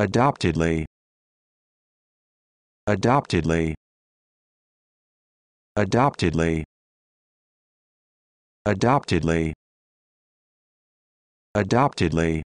adoptedly adoptedly adoptedly adoptedly adoptedly